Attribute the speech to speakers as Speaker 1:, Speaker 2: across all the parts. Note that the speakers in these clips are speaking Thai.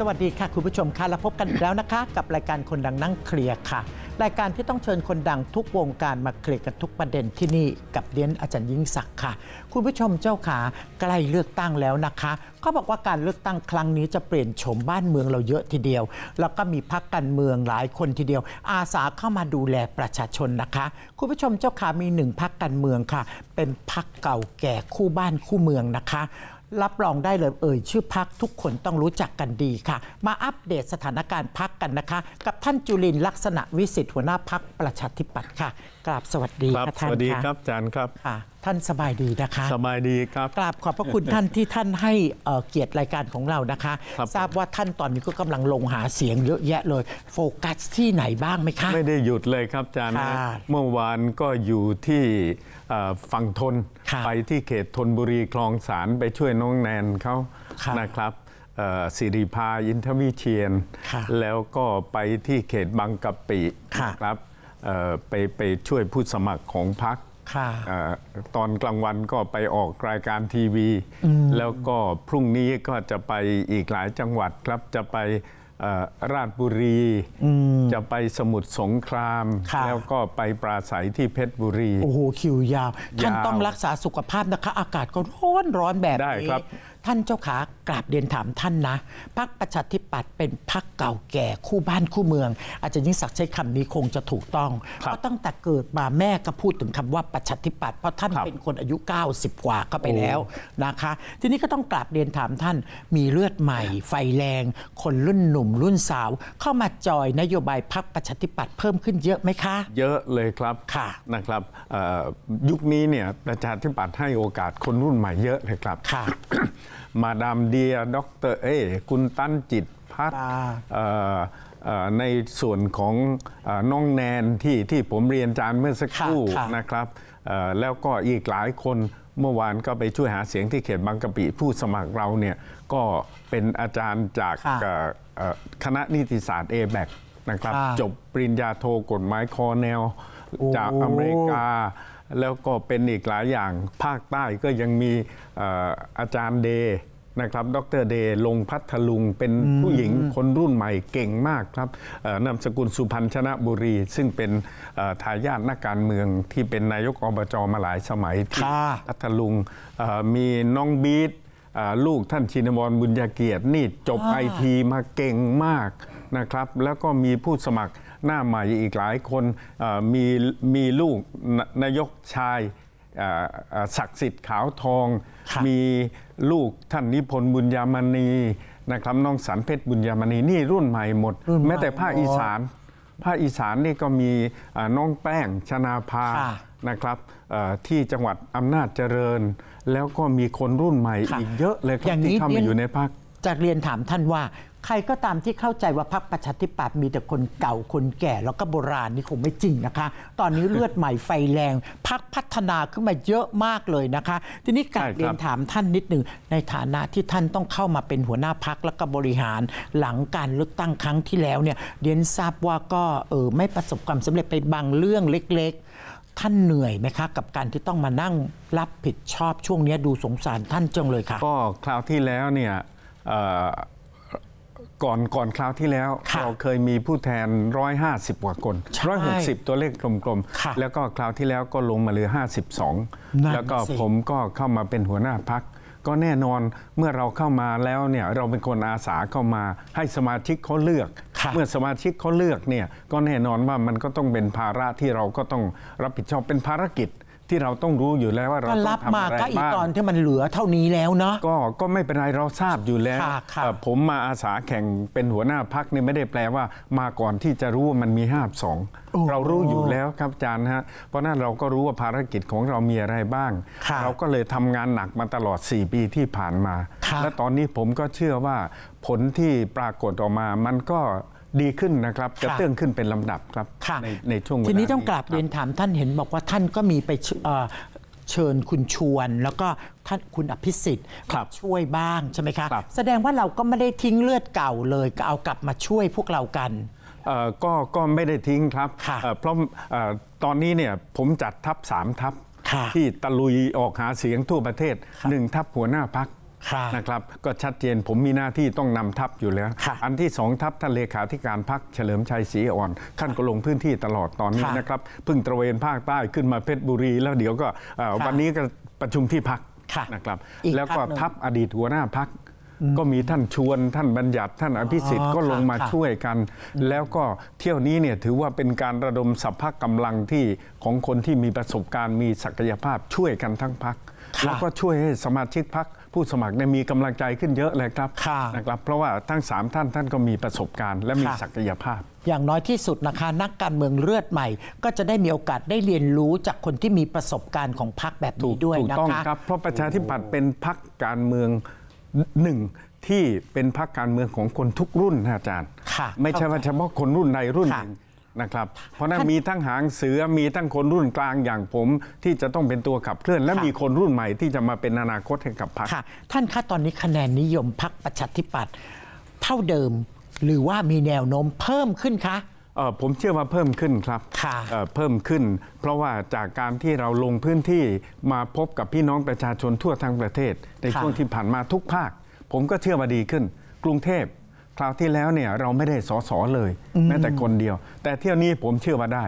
Speaker 1: สวัสดีค่ะคุณผู้ชมค่ะและพบกันอีกแล้วนะคะ กับรายการคนดังนั่งเคลียร์ค่ะ รายการที่ต้องเชิญคนดังทุกวงการมาเคลียร์กันทุกประเด็นที่นี่กับเดียนอาจารย์ยิ่งศักดิ์ค่ะคุณผู้ชมเจ้าขาใกล้เลือกตั้งแล้วนะคะเขาบอกว่าการเลือกตั้งครั้งนี้จะเปลี่ยนโฉมบ้านเมืองเราเยอะทีเดียว แล้วก็มีพักการเมืองหลายคนทีเดียว อาสาเข้ามาดูแลประชาชนนะคะคุณผู้ชมเจ้าขามีหนึ่งพักการเมืองค่ะ เป็นพักเก่าแก่คู่บ้านคู่เมืองนะคะรับรองได้เลยเอ่ยชื่อพักทุกคนต้องรู้จักกันดีค่ะ มาอัปเดตสถานการณ์พักกันนะคะ กับท่านจุลินลักษณะวิสิทธิ์หัวหน้าพักประชาธิปัตย์ค่ะกราบสวัสดีครับสวัสดีครับอาจารย์ครับท่านสบายดีนะคะ สบายดีครับ กราบขอบพระคุณท่านที่ท่านให้เกียรติรายการของเรานะคะ ทราบว่าท่านตอนนี้ก็กำลังลงหาเสียง เยอะแยะเลย โฟกัสที่ไหนบ้างไหมคะ ไ
Speaker 2: ม่ได้หยุดเลยครับอาจารย์เมื่อวานก็อยู่ที่ฝั่งทนไปที่เขตทนบุรีคลองสารไปช่วยน้องแนนเขานะครับสิริพาอินทวิเชียน แล้วก็ไปที่เขตบางกะปิครับไปไปช่วยผู้สมัครของพรรคตอนกลางวันก็ไปออกรายการทีวี แล้วก็พรุ่งนี้ก็จะไปอีกหลายจังหวัดครับจะไปราชบุรีจะไปสมุทรสงครามแล้วก็ไปปราศัยที่เพชรบุรี โอ้โห คิวยาว ท่านต้องร
Speaker 1: ักษาสุขภาพนะคะ อากาศก็ร้อนร้อนแบบนี้ท่านเจ้าขากราบเรียนถามท่านนะพรรคประชาธิปัตย์เป็นพรรคเก่าแก่คู่บ้านคู่เมือง อาจารย์ยิ่งศักดิ์ใช้คำนี้คงจะถูกต้องเพราะตั้งแต่เกิดมาแม่ก็พูดถึงคำว่าประชาธิปัตย์เพราะท่านเป็นคนอายุ 90กว่าก็ไปแล้วนะคะ ทีนี้ก็ต้องกราบเรียนถามท่าน มีเลือดใหม่ ไฟแรง คนรุ่นหนุ่มรุ่นสาว เข้ามาจอยนโยบายพรรคประชาธิปัตย์เพิ่มขึ้นเยอะไหมคะ
Speaker 2: เยอะเลยครับค่ะนะครับยุคนี้เนี่ยประชาธิปัตย์ให้โอกาสคนรุ่นใหม่เยอะเลยครับค่ะมาดามเดียด็อกเตอร์เอ คุณตั้นจิตพัฒน์ในส่วนของน้องแนนที่ที่ผมเรียนจานเมื่อสักครู่นะครับแล้วก็อีกหลายคนเมื่อวานก็ไปช่วยหาเสียงที่เขตบางกะปิ ผู้สมัครเราเนี่ยก็เป็นอาจารย์จากคณะนิติศาสตร์เอแบกนะครับจบปริญญาโทกฎหมายคอแนวจากอเมริกาแล้วก็เป็นอีกหลายอย่างภาคใต้ก็ยังมีอาจารย์เดนะครับ ดรเดลงพัทลุง เป็นผู้หญิงคนรุ่นใหม่เก่งมากครับนามสกุลสุพรรณชนะบุรี ซึ่งเป็นทายาทนักการเมืองที่เป็นนายกอบจมาหลายสมัยที่พัทลุงมีน้องบีทลูกท่านชินวรบุญญาเกียรตินี่จบไอทีมาเก่งมากนะครับแล้วก็มีผู้สมัครหน้าใหม่อีกหลายคนมีมีลูกนายกชายศักดิ์สิทธิ์ขาวทอง มีลูกท่านนิพนธ์บุญยามณีนะครับน้องสันเพชรบุญยามณีนี่รุ่นใหม่หมด แม้แต่ภาคอีสานภาคอีสานนี่ก็มีน้องแป้งชนาภานะครับที่จังหวัดอ
Speaker 1: ำนาจเจริญแล้วก็มีคนรุ่นใหม่อีกเยอะเลยครับที่เข้ามาอยู่ในภาคจากเรียนถามท่านว่าใครก็ตามที่เข้าใจว่าพรรคประชาธิปัตย์มีแต่คนเก่าคนแก่แล้วก็โบราณนี่คงไม่จริงนะคะ ตอนนี้เลือดใหม่ไฟแรงพรรคพัฒนาขึ้นมาเยอะมากเลยนะคะ ทีนี้การเรียนถามท่านนิดหนึ่ง ในฐานะที่ท่านต้องเข้ามาเป็นหัวหน้าพักแล้วก็บริหาร หลังการเลือกตั้งครั้งที่แล้วเนี่ยเรียนทราบว่าก็เออไม่ประสบความสำเร็จไปบางเรื่องเล็กๆ ท่านเหนื่อยไหมคะ กับการที่ต้องมานั่งรับผิดชอบช่วงนี้ดูสงสารท่านจังเลยค่ะ ก็คราวที่แล้วเนี่ย
Speaker 2: ก่อนก่อนคราวที่แล้วเราเคยมีผู้แทน150กว่าคน160 ตัวเลขกลมๆแล้วก็คราวที่แล้วก็ลงมาเหลือ 52 แล้วก็ผมก็เข้ามาเป็นหัวหน้าพัก ก็แน่นอนเมื่อเราเข้ามาแล้วเนี่ยเราเป็นคนอาสาเข้ามาให้สมาชิกเขาเลือกเมื่อสมาชิกเขาเลือกเนี่ยก็แน่นอนว่ามันก็ต้องเป็นภาระที่เราก็ต้องรับผิดชอบเป็นภารกิจที่เราต้องรู้อยู่แล้วว่าเราต้องทำอะไรบ้างก็อีกตอนที่มันเหลือเท่านี้แล้วเนาะก็ก็ไม่เป็นไร เราทราบอยู่แล้ว ผมมาอาสาแข่งเป็นหัวหน้าพักนี่ ไม่ได้แปลว่า มาก่อนที่จะรู้ว่ามันมีห้าสองเรารู้อยู่แล้วครับอาจารย์ฮะ เพราะนั้นเราก็รู้ว่าภารกิจของเรามีอะไรบ้าง เราก็เลยทำงานหนักมาตลอด 4 ปีที่ผ่านมา และตอนนี้ผมก็เชื่อว่า ผลที่ปรากฏออกมามันก็ดีขึ้นนะครับจะเตื่องขึ้นเป็นลำดับครับ
Speaker 1: ในในช่วงเวลาทีนี้ต้องกลับเรียนถามท่านเห็นบอกว่าท่านก็มีไปเชิญคุณชวน แล้วก็ท่านคุณอภิสิทธิ์ช่วยบ้างใช่ไหมคะแสดงว่าเราก็ไม่ได้ทิ้งเลือดเก่าเลยก็เอากลับมาช่วยพวกเรากันก็ก็ไม่ได้ทิ้ง
Speaker 2: ครับเพราะตอนนี้เนี่ยผมจัดทัพสามทัพที่ตะลุยออกหาเสียงทั่วประเทศหนึ่งทัพหัวหน้าพักนะครับก็ชัดเจนผมมีหน้าที่ต้องนำทัพอยู่แล้ว อันที่สองทัพท่านเลขาธิการพักเฉลิมชัยศรีอ่อนท่านก็ลงพื้นที่ตลอดตอนนี้นะครับเพิ่งตระเวนภาคใต้ขึ้นมาเพชรบุรี แล้วเดี๋ยวก็วันนี้ก็ประชุมที่พักนะครับแล้วก็ทัพอดีตหัวหน้าพักก็มีท่านชวนท่านบัญญัติท่านอภิสิทธิ์ก็ลงมาช่วยกัน แล้วก็เที่ยวนี้เนี่ยถือว่าเป็นการระดมสัพพะกำลังที่ของคนที่มีประสบการณ์มีศักยภาพช่วยกันทั้งพักแล้วก็ช่วยให้สมาชิกพักผู้สมัครได้มีกำลังใจขึ้นเยอะเลยครับนะค
Speaker 1: รับเพราะว่าทั้ง 3 ท่านท่านก็มีประสบการณ์และมีศักยภาพ อย่างน้อยที่สุดนะคะ นักการเมืองเลือดใหม่ ก็จะได้มีโอกาสได้เรียนรู้จากคนที่มีประสบการณ์ของพรรคแบบนี้ด้วยนะคะถูกต้องครับเพราะประชาธิปัตย์เป็นพรรคการเมืองหนึ่งที่เป็
Speaker 2: นพรรคการเมืองของคนทุกรุ่นนะอาจารย์ไม่ใช่ว่าเฉพาะคนรุ่นใดรุ่นหนึ่งนะครับเพราะนั้นมีทั้งหางเสือมีทั้งคนรุ่นกลางอย่างผมที่จะต้องเป็นตัวขับเคลื่อน และม
Speaker 1: ีคนรุ่นใหม่ที่จะมาเป็นอนาคตให้กับพรรคท่านคะตอนนี้คะแนนนิยมพรรคประชาธิปัตย์เท่าเดิมหรือว่ามีแนวโน้มเพิ่มขึ้นคะผมเชื่อว่าเพิ
Speaker 2: ่มขึ้นครับเพิ่มขึ้น เพราะว่าจากการที่เราลงพื้นที่มาพบกับพี่น้องประชาชนทั่วทั้งประเทศ ในช่วงที่ผ่านมาทุกภาค ผมก็เชื่อว่าดีขึ้น กรุงเทพคราวที่แล้วเนี่ยเราไม่ได้สอสอเลยแม้แต่คนเดียว แต่เที่ยวนี้ผมเชื่อว่าได้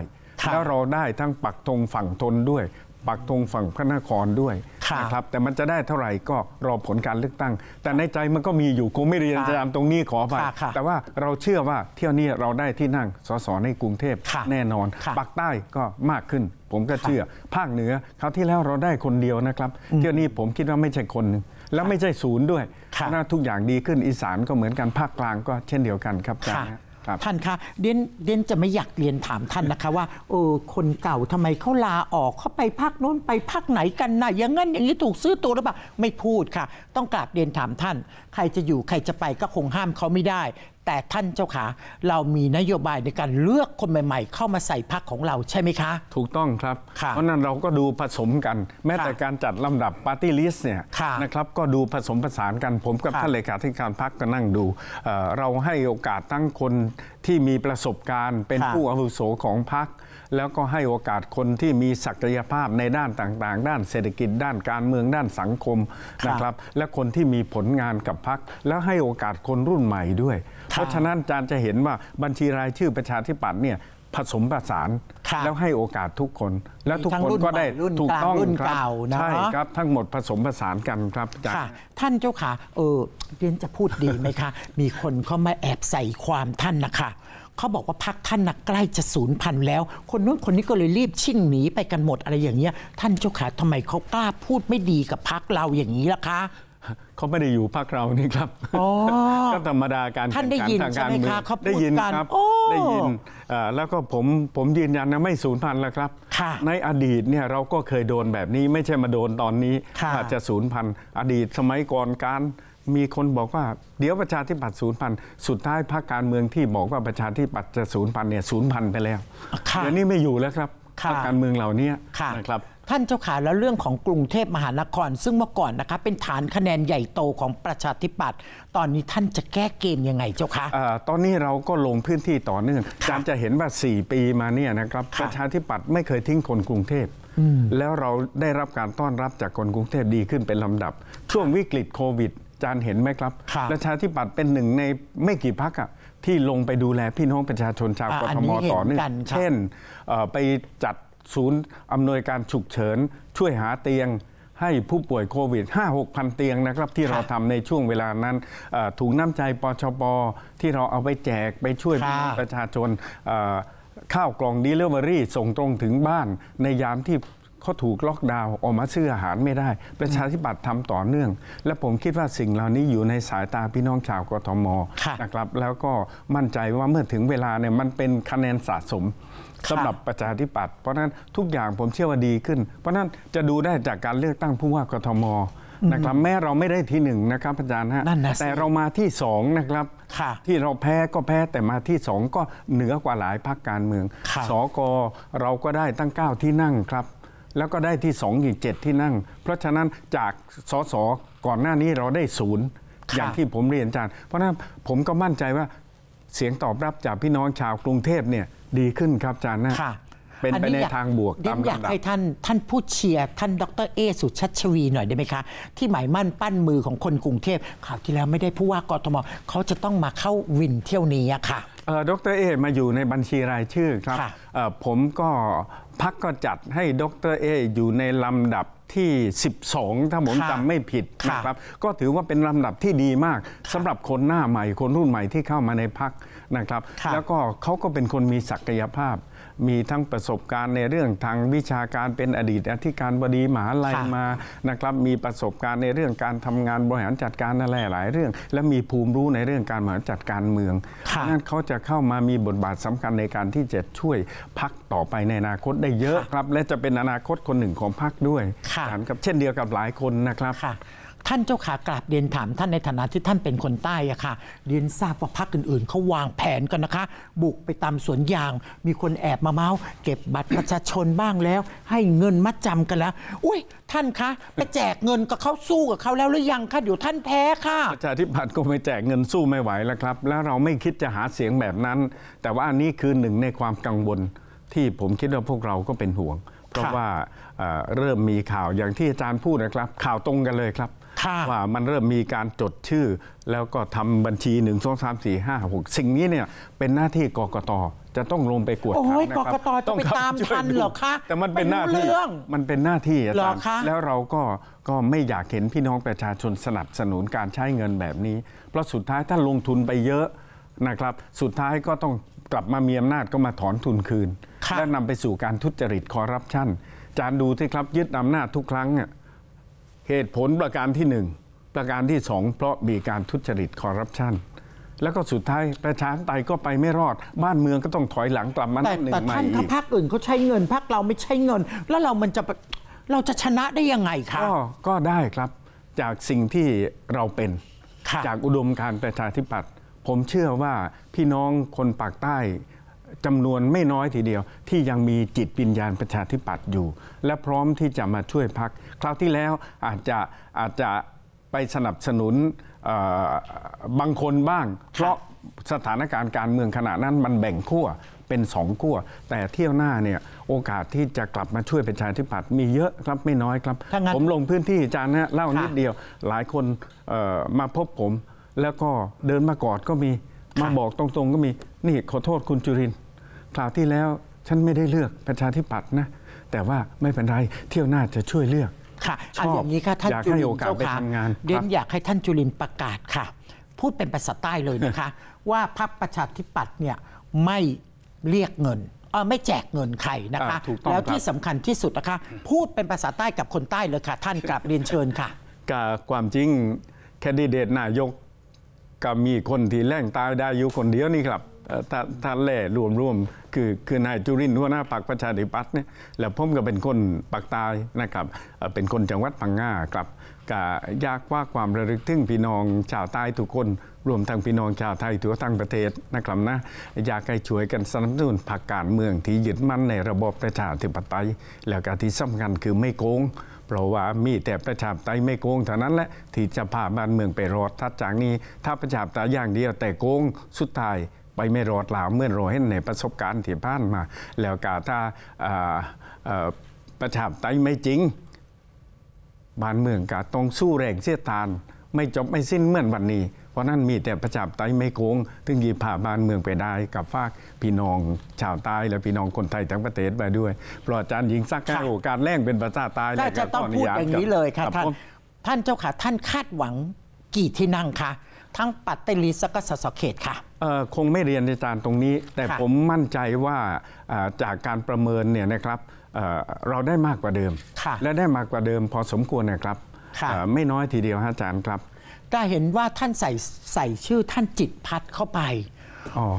Speaker 2: แล้วเราได้ทั้งปักธงฝั่งทนด้วย ปักธงฝั่งพระนครด้วยนะครับ แต่มันจะได้เท่าไหร่ก็รอผลการเลือกตั้ง แต่ในใจมันก็มีอยู่คงไม่เรียนจะทามตรงนี้ขอไปแต่ว่าเราเชื่อว่าเที่ยวนี้เราได้ที่นั่งสสในกรุงเทพแน่นอนปักใต้ก็มากขึ้น ผมก็เชื่อภาคเหนือคราวที่แล้วเราได้คนเดียวนะครับ เที่ยวนี้ผมคิดว่าไม่ใช่คนหนึ่งแล้วไม่ใช่ศูนย์ด้วยน่าทุกอย่างดีขึ้น อีสาน
Speaker 1: ก็เหมือนกันภาคกลางก็เช่นเดียวกันครับอาจารย์ท่านคะ เด่นเด่นจะไม่อยากเรียนถามท่านนะคะว่า เออ คนเก่าทำไมเขาลาออกเขาไปภาคโน้นไปภาคไหนกันนะอย่างงั้นอย่างนี้ถูกซื้อตัวหรือเปล่าไม่พูดค่ะ ต้องกราบเรียนถามท่าน ใครจะอยู่ใครจะไปก็คงห้ามเขาไม่ได้แต่ท่านเจ้าขาเรามีนโยบายในการเลือกคนใหม่ๆ เข้ามาใส่พักของเราใช่ไหมคะ ถูกต้องครับ เพราะนั้นเราก็ดูผสมกันแม้แต่การ
Speaker 2: จัดลำดับปาร์ตี้ลิสต์เนี่ยนะครับก็ดูผสมผสานกันผมกับท่านเลขาธิการพักก็นั่งดู เราให้โอกาสตั้งคนที่มีประสบการณ์ เป็นผู้อาวุโสของพักแล้วก็ให้โอกาสคนที่มีศักยภาพในด้านต่างๆ ด้านเศรษฐกิจด้านการเมืองด้านสังคมนะครับ และคนที่มีผลงานกับพักแล้วให้โอกาสคนรุ่นใหม่ด้วย เพราะฉะนั้นอาจารย์จะเห็นว่าบัญชีรายชื่อประชาธิปัตย์เนี่ยผสมผสาน แล้วให้โอกาสทุกคน แล้วทุกคนก็ได้ถูกต้องครับใช่ ครั
Speaker 1: บทั้งหมดผสมผสานกันครับค่ะท่านเจ้าขาเออเรียนจะพูดดีไหมคะ มีคนเข้ามาแอบใส่ความท่านนะคะเขาบอกว่าพักท่านนะใกล้จะสูญพันธ์แล้ว คนนู้นคนนี้ก็เลยรีบชิ่งหนีไปกันหมดอะไรอย่างเงี้ยท่านเจ้าขาทำไมเขากล้าพูดไม่ดีกับพักเราอย่างนี้ล่ะคะ เขาไม่ได้อยู่พัคเรานี
Speaker 2: ่ครับก็ธรรมดาการท่าขันทางการเมืองได้ยินครับได้ยินแล้วก็ผมผมยืนยันนะไม่สูญพันธุ์แล้วครับในอดีตเนี่ยเราก็เคยโดนแบบนี้ไม่ใช่มาโดนตอนนี้อาจจะสูญพันธุ์อดีตสมัยก่อนการมีคนบอกว่าเดี๋ยวประชาธิปัตย์ศูนย์พัน สุดท้ายพรรคการเมืองที่บอกว่าประชาธิปัตย์จะศูนย์พันเนี่ยศูนย์พันไปแล้ว
Speaker 1: เดี๋ยวนี้ไม่อยู่แล้วครับพรรคการเมืองเหล่านี้นะครับท่านเจ้าขาแล้วเรื่องของกรุงเทพมหานครซึ่งเมื่อก่อนนะคะเป็นฐานคะแนนใหญ่โตของประชาธิปัตย์ตอนนี้ท่านจะแก้เกมยังไงเจ้าคะ
Speaker 2: ะตอนนี้เราก็ลงพื้นที่ต่อเนื่องจา์จะเห็นว่า4ปีมาเนี่ยนะครับประชาธิปัตย์ไม่เคยทิ้งคนกรุงเทพ แล้วเราได้รับการต้อนรับจาก คนกรุงเทพดีขึ้นเป็นลำดับ ช่วงวิกฤตโควิดจารย์เห็นไหมครับประชาธิปัตย์เป็นหนึ่งในไม่กี่พักอะที่ลงไปดูแลพี่น้องประชาชนชาวกทมต่อเนื่องเช่นไปจัดศูนย์อำนวยการฉุกเฉิน ช่วยหาเตียงให้ผู้ป่วยโควิด 5 6พันเตียงนะครับ ที่เราทำในช่วงเวลานั้นถุงน้ำใจปชปที่เราเอาไปแจกไปช่วยประชาชนข้าวกล่องดเลเวอรี่ส่งตรงถึงบ้านในยามที่เขาถูกล็อกดาวน์ออกมาซื้ออาหารไม่ได้ ประชาธิปัตย์ทำต่อเนื่อง และผมคิดว่าสิ่งเหล่านี้อยู่ในสายตาพี่น้องชาวกทมนะครับ แล้วก็มั่นใจว่าเมื่อถึงเวลาเนี่ยมันเป็นคะแนนสะสมสำหรับประชาธิปัตย์ เพราะนั้นทุกอย่างผมเชื่อว่าดีขึ้น เพราะนั้นจะดูได้จากการเลือกตั้งผู้ว่ากทมนะครับ แม้เราไม่ได้ที่หนึ่งนะครับอาจารย์ฮะ แต่เรามาที่สองนะครับที่เราแพ้ก็แพ้แต่มาที่สองก็เหนือกว่าหลายพรรคการเมืองสอกเราก็ได้ตั้งเก้าที่นั่งครับแล้วก็ได้ที่2องอีกดที่นั่ง เพราะฉะนั้นจากสสก่อนหน้านี้เราได้ศูนย์อย่างที่ผมเรียนอาจารย์เพราะฉะนั้นผมก็มั่นใจว่าเสียงตอบรับจากพี่น้องชาวกรุงเทพเนี่ยดีขึ้นครับอ
Speaker 1: าจารย์นะเป็นไปในทางบวกตามลำดับอยากให้ท่านท่านผู้เชียร์ท่านดรเอสุชัชวีหน่อยได้ไหมคะ ที่หมายมั่นปั้นมือของคนกรุงเทพข่าวที่แล้วไม่ได้ผู้ว่ากทมเขาจะต้องมาเข้าวินเที่ยวนี้ค่ะ
Speaker 2: ดร เอ มาอยู่ในบัญชีรายชื่อครับผมก็พักก็จัดให้ ดร เอ อยู่ในลำดับที่ 12 ถ้าผมจำไม่ผิดนะครับ ก็ถือว่าเป็นลำดับที่ดีมากสำหรับคนหน้าใหม่ คนรุ่นใหม่ที่เข้ามาในพักนะครับ แล้วก็เขาก็เป็นคนมีศักยภาพมีทั้งประสบการณ์ในเรื่องทางวิชาการเป็นอดีตอธิการบดีมหาลัยมานะครับ มีประสบการณ์ในเรื่องการทำงานบริหารจัดการอะไรหลายเรื่อง และมีภูมิรู้ในเรื่องการบริหารจัดการเมืองนั่นเขาจะเข้ามามีบทบาทสำคัญในการที่จะช่วยพักต่อไปในอนาคตได้เยอะครับ และจะเป็นอนาคตคนหนึ่งของพักด้วยคับเช่น
Speaker 1: เดียวกับหลายคนนะครับท่านเจ้าขากราบเรียนถามท่านในฐานะที่ท่านเป็นคนใต้อะค่ะเรียนทราบว่าพรรคอื่นๆเขาวางแผนกันนะคะบุกไปตามสวนยาง มีคนแอบมาเมาส์เก็บบัตรประชาชนบ้างแล้ว ให้เงินมัดจำากันแล้วอุ้ยท่านคะไปแจกเงินกับเขาสู้กับเขาแล้วหรือยังคะเดี๋ยวท่านแพ้ค่ะประชาธิปัตย์ก็ไม่แจกเงินส
Speaker 2: ู้ไม่ไหวแล้วครับ แล้วเราไม่คิดจะหาเสียงแบบนั้น แต่ว่าอันนี้คือหนึ่งในความกังวลที่ผมคิดว่าพวกเราก็เป็นห่วง เพราะว่าเริ่มมีข่าวอย่างที่อาจารย์พูดนะครับ ข่าวตรงกันเลยครับว่ามันเริ่มมีการจดชื่อ แล้วก็ทำบัญชี1 2 3 4 5 6 สิ่งนี้เนี่ยเป็นหน้าที่กกตจะต้องลงไปกวดขันนะครับกกตต้องไปตามทันเหรอคะแต่มันเป็นหน้าที่มันเป็นหน้าที่อาจารย์แล้วเราก็ก็ไม่อยากเห็นพี่น้องประชาชนสนับสนุนการใช้เงินแบบนี้เพราะสุดท้ายถ้าลงทุนไปเยอะนะครับสุดท้ายก็ต้องกลับมามีอำนาจก็มาถอนทุนคืนและนำไปสู่การทุจริตคอร์รัปชันจานดูที่ครับยึดอำนาจทุกครั้งเนี่ยเหตุผลประการที่หนึ่งประการที่สองเพราะมีการทุจริตคอร์รัปชัน แล้วก็สุดท้ายประชาธิปไตยก็ไปไม่รอด บ้านเมืองก็ต้องถอยหลังกลับมาหนึ่งใหม่แต่ท่านถ้าพ
Speaker 1: รรคอื่นเขาใช้เงินพรรคเราไม่ใช้เงิน แล้วเรามันจะเราจะชนะได้ยังไงคะก็ก็ได้ครับ
Speaker 2: จากสิ่งที่เราเป็นจากอุดมการประชาธิปัตย์ผมเชื่อว่าพี่น้องคนปากใต้จำนวนไม่น้อยทีเดียวที่ยังมีจิตปิญญาณประชาธิปัตย์อยู่ และพร้อมที่จะมาช่วยพักคราวที่แล้วอาจจะอาจจะไปสนับสนุนบางคนบ้าง เพราะสถานการณ์การเมืองขณะนั้นมันแบ่งขั้วเป็นสองขั้ว แต่เที่ยวหน้าเนี่ยโอกาสที่จะกลับมาช่วยประชาธิปัตย์มีเยอะครับไม่น้อยครับ ผมลงพื้นที่อาจารย์นะเล่านิดเดียว หลายคนมาพบผม แล้วก็เดินมากอดก็มีมาบอกตรงๆก็มีนี่ ขอโทษคุณจุรินคราวที่แล้วฉันไม่ได้เลือกประชาธิปัตย์นะแต่ว่าไม่เป็นไรเที่ยวหน้าจะช่วยเลือก
Speaker 1: ค่ะชอบอย่างนี้ค่ะท่านจุรินเจ้าค่ะเดนอยากให้ท่านจุรินประกาศค่ะ พูดเป็นภาษาใต้เลยนะคะ ว่าพรรคประชาธิปัตย์เนี่ยไม่เรียกเงินไม่แจกเงินใครนะคะแล้วที่สำคัญที่สุดนะคะพูดเป็นภาษาใต้กับคนใต้เลยค่ะ ท่านกลับเรียนเชิญค่ะ
Speaker 2: กับความจริงแคนดิเดตนายกก็มีคนที่แรงตายได้อยู่คนเดียวนี่ครับ ท่านแหล่รวมๆ คือ คือนายจุรินทร์หัวหน้าปักประชาธิปัตย์เนี่ย แล้วผมก็เป็นคนปักตายนะครับ เป็นคนจังหวัดพังงาครับ ก็ยากว่าความระลึกถึงพี่น้องชาวใต้ทุกคน รวมทั้งพี่น้องชาวไทยทั่วทั้งประเทศนะครับนะ อยากให้ช่วยกันสนับสนุนพรรคการเมือง ที่ยึดมั่นในระบบประชาธิปไตย แล้วก็ที่สำคัญคือไม่โกงเพราะว่ามีแต่ประชาธิปไตยไม่โกงเท่านั้นแหละที่จะพาบ้านเมืองไปรอดทัดจากนี้ ถ้าประชาธิปไตยอย่างเดียวแต่โกงสุดท้ายไปไม่รอดหลาเมื่อรอให้ในประสบการณ์ที่ผ่านมา แล้วกาถ้าประชาธิปไตยไม่จริงบ้านเมืองกาต้องสู้แรงเสียตาน ไม่จบไม่สิ้นเหมือนวันนี้ราะนั่นมีแต่ประจับไตไม่โกงถึงยีผ่าบ้านเมืองไปได้ กับฝากพี่น้อง ชาวใต้ และพี่น้องคนไทยทั้งประเทศไปด้วยปลอดจานหญิงซักให้โอกาสแรงเป็นประชาตายแล้วก็ต้องพูดอย่างนี้เลยค่ะท่าน
Speaker 1: ท่านเจ้าค่ะ ท่านคาดหวังกี่ที่นั่งคะทั้งปัตติลีสกสสเขตค่ะ
Speaker 2: คงไม่เรียนอาจารย์ตรงนี้ แต่ผมมั่นใจว่าจากการประเมินเนี่ยนะครับเราได้มากกว่าเดิมและได้มากกว่าเดิม พอสมคว
Speaker 1: รนะครับไม่น้อยทีเดียวฮะอาจารย์ครับจะเห็นว่าท่านใส่ใส่ชื่อท่านจิตพัฒเข้าไป